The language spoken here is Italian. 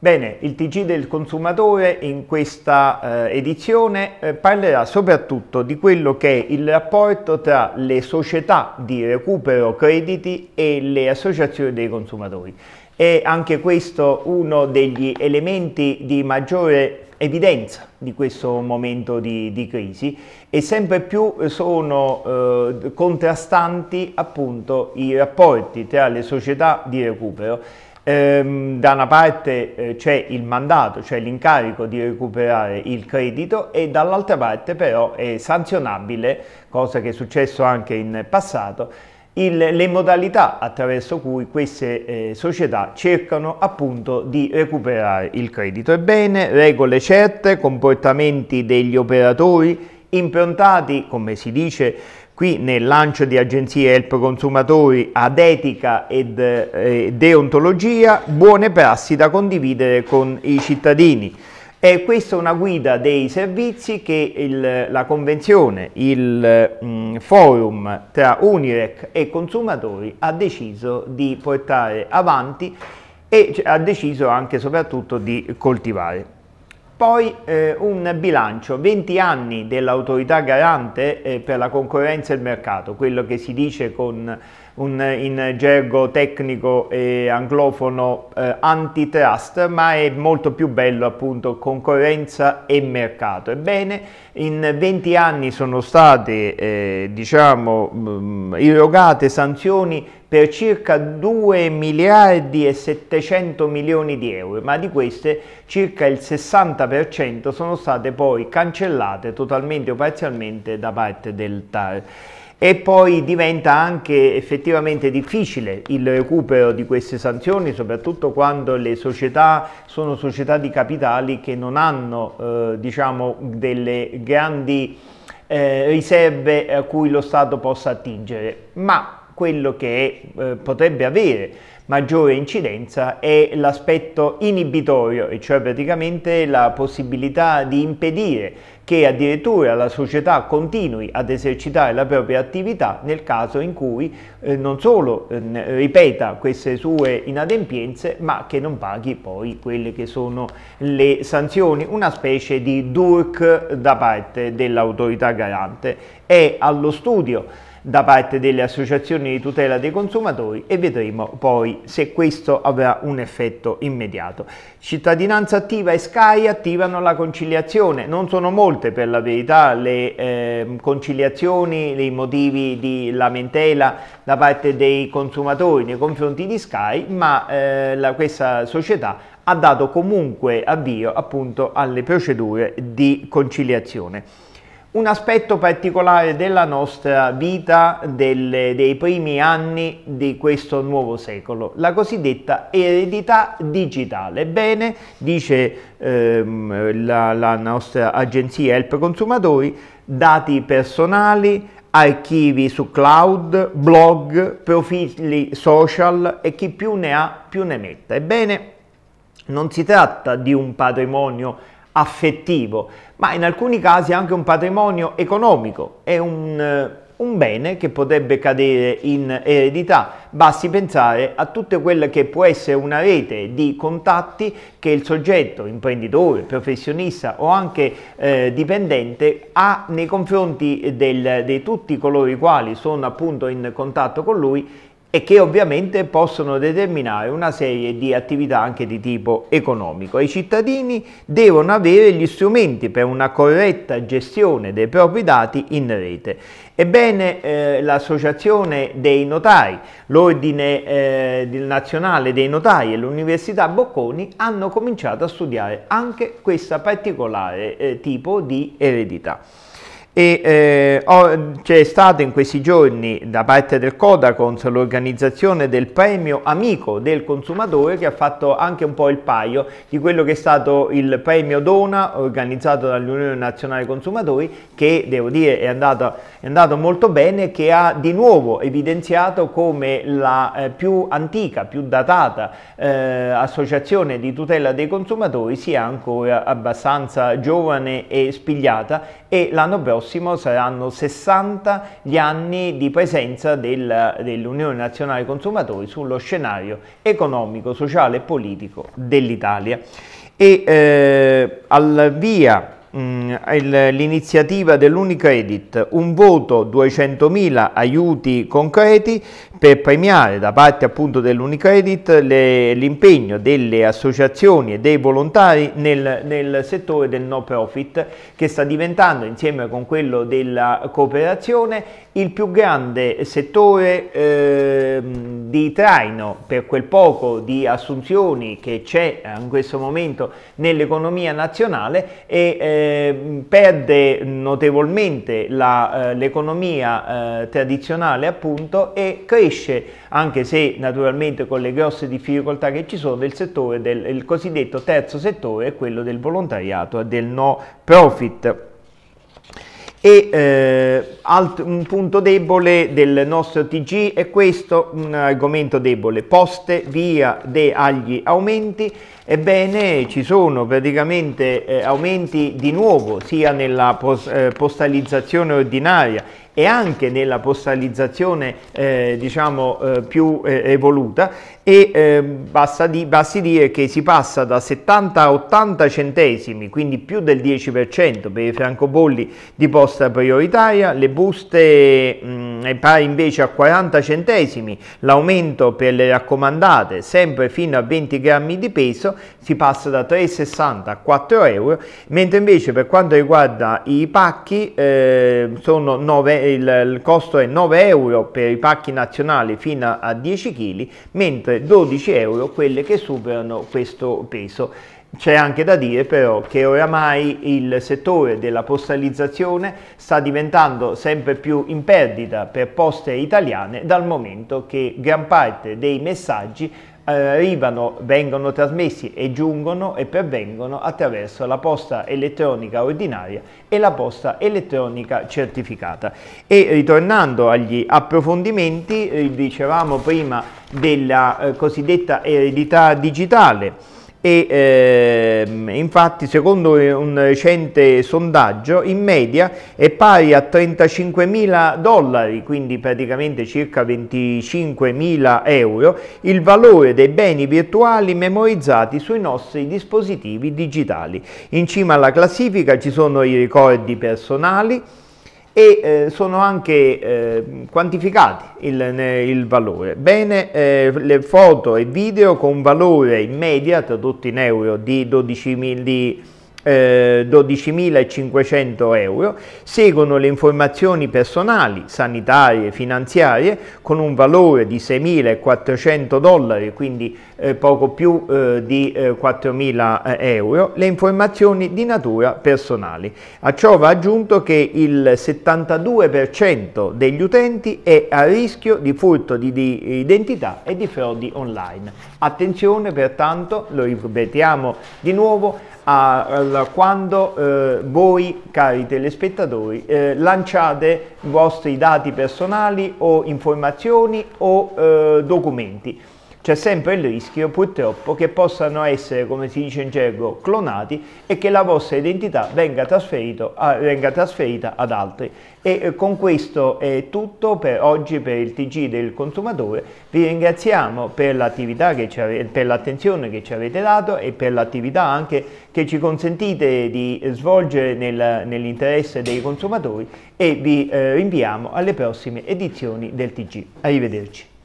Bene, il TG del consumatore in questa eh, edizione eh, parlerà soprattutto di quello che è il rapporto tra le società di recupero crediti e le associazioni dei consumatori. È anche questo uno degli elementi di maggiore evidenza di questo momento di, di, crisi e sempre più sono eh, contrastanti appunto i rapporti tra le società di recupero Ehm, da una parte eh, c'è il mandato, cioè l'incarico di recuperare il credito e dall'altra parte però è sanzionabile, cosa che è successo anche in passato, il, le modalità attraverso cui queste eh, società cercano appunto di recuperare il credito. Ebbene, regole certe, comportamenti degli operatori improntati, come si dice, Qui nel lancio di agenzie help consumatori ad etica ed eh, deontologia, buone prassi da condividere con i cittadini. E questa è una guida dei servizi che il, la convenzione, il mh, mm, forum tra Unirec e consumatori ha deciso di portare avanti e cioè, ha deciso anche e soprattutto di coltivare. Poi eh, un bilancio, 20 anni dell'autorità garante eh, per la concorrenza e il mercato, quello che si dice con un, in gergo tecnico e anglofono eh, antitrust, ma è molto più bello appunto concorrenza e mercato. Ebbene, in 20 anni sono state eh, diciamo, mh, mm, irrogate sanzioni per circa 2 miliardi e 700 milioni di euro, ma di queste circa il 60% sono state poi cancellate totalmente o parzialmente da parte del TAR e poi diventa anche effettivamente difficile il recupero di queste sanzioni, soprattutto quando le società sono società di capitali che non hanno eh, diciamo, delle grandi eh, riserve a cui lo Stato possa attingere. Ma quello che eh, potrebbe avere maggiore incidenza è l'aspetto inibitorio, e cioè praticamente la possibilità di impedire che addirittura la società continui ad esercitare la propria attività nel caso in cui eh, non solo eh, ripeta queste sue inadempienze, ma che non paghi poi quelle che sono le sanzioni, una specie di DURC da parte dell'autorità garante. È allo studio da parte delle associazioni di tutela dei consumatori e vedremo poi se questo avrà un effetto immediato. Cittadinanza attiva e Sky attivano la conciliazione, non sono molte per la verità le eh, conciliazioni, i motivi di lamentela da parte dei consumatori nei confronti di Sky, ma eh, la, questa società ha dato comunque avvio appunto alle procedure di conciliazione. Un aspetto particolare della nostra vita delle, dei primi anni di questo nuovo secolo, la cosiddetta eredità digitale. Bene, dice ehm, la, la nostra agenzia Help Consumatori, dati personali, archivi su cloud, blog, profili social e chi più ne ha più ne metta. Ebbene, non si tratta di un patrimonio affettivo, ma in alcuni casi anche un patrimonio economico, è un, eh, un bene che potrebbe cadere in eredità. Basti pensare a tutte quelle che può essere una rete di contatti che il soggetto, imprenditore, professionista o anche eh, dipendente ha nei confronti di tutti coloro i quali sono appunto in contatto con lui e che ovviamente possono determinare una serie di attività anche di tipo economico. I cittadini devono avere gli strumenti per una corretta gestione dei propri dati in rete. Ebbene, eh, l'Associazione dei Notai, l'Ordine eh, Nazionale dei Notai e l'Università Bocconi hanno cominciato a studiare anche questo particolare eh, tipo di eredità e eh, c'è stata in questi giorni da parte del Codacons l'organizzazione del premio Amico del Consumatore che ha fatto anche un po' il paio di quello che è stato il premio Dona organizzato dall'Unione Nazionale Consumatori che devo dire è andato, è andato molto bene che ha di nuovo evidenziato come la eh, più antica, più datata eh, associazione di tutela dei consumatori sia ancora abbastanza giovane e spigliata e l'anno prossimo prossimo saranno 60 gli anni di presenza del, dell'Unione Nazionale Consumatori sullo scenario economico, sociale e politico dell'Italia. E eh, al via Mm, l'iniziativa dell'Unica Edit, un voto 200.000 aiuti concreti per premiare da parte appunto dell'Unica Edit l'impegno delle associazioni e dei volontari nel, nel, settore del no profit che sta diventando insieme con quello della cooperazione il più grande settore eh, di traino per quel poco di assunzioni che c'è in questo momento nell'economia nazionale e eh, Ehm, perde notevolmente la, eh, l'economia eh, tradizionale appunto e cresce, anche se naturalmente con le grosse difficoltà che ci sono, il settore del il cosiddetto terzo settore, quello del volontariato e del no profit e eh, alt- un punto debole del nostro TG è questo, un argomento debole, poste via de agli aumenti, ebbene ci sono praticamente eh, aumenti di nuovo sia nella pos- eh, postalizzazione ordinaria e anche nella postalizzazione eh, diciamo, eh, più eh, evoluta e ehm, di, basti dire che si passa da 70 a 80 centesimi, quindi più del 10% per i francobolli di posta prioritaria, le buste mh, mm, è pari invece a 40 centesimi, l'aumento per le raccomandate sempre fino a 20 grammi di peso si passa da 3,60 a 4 euro, mentre invece per quanto riguarda i pacchi eh, sono 9,90 il, il costo è 9 euro per i pacchi nazionali fino a 10 kg, mentre 12 euro quelle che superano questo peso. C'è anche da dire però che oramai il settore della postalizzazione sta diventando sempre più in perdita per poste italiane dal momento che gran parte dei messaggi eh, arrivano, vengono trasmessi e giungono e pervengono attraverso la posta elettronica ordinaria e la posta elettronica certificata. E ritornando agli approfondimenti, eh, dicevamo prima della eh, cosiddetta eredità digitale, e ehm, infatti secondo un recente sondaggio in media è pari a 35 mila dollari quindi praticamente circa 25 mila euro il valore dei beni virtuali memorizzati sui nostri dispositivi digitali in cima alla classifica ci sono i ricordi personali e eh, sono anche eh, quantificati il, il, valore. Bene, eh, le foto e video con valore in media, tradotti in euro, di 12.000 di 12.500 eh, euro, seguono le informazioni personali, sanitarie, finanziarie con un valore di 6.400 dollari, quindi eh, poco più eh, di 4.000 eh, eh, euro, le informazioni di natura personali. A ciò va aggiunto che il 72% degli utenti è a rischio di furto di, di identità e di frodi online. Attenzione pertanto, lo ripetiamo di nuovo, a, a quando eh, voi, cari telespettatori, eh, lanciate i vostri dati personali o informazioni o eh, documenti c'è sempre il rischio purtroppo che possano essere, come si dice in gergo, clonati e che la vostra identità venga, venga trasferita ad altri. E eh, con questo è tutto per oggi per il TG del consumatore. Vi ringraziamo per l'attività, per l'attenzione che ci avete dato e per l'attività anche che ci consentite di svolgere nel, nell'interesse dei consumatori e vi eh, rinviamo alle prossime edizioni del TG. Arrivederci.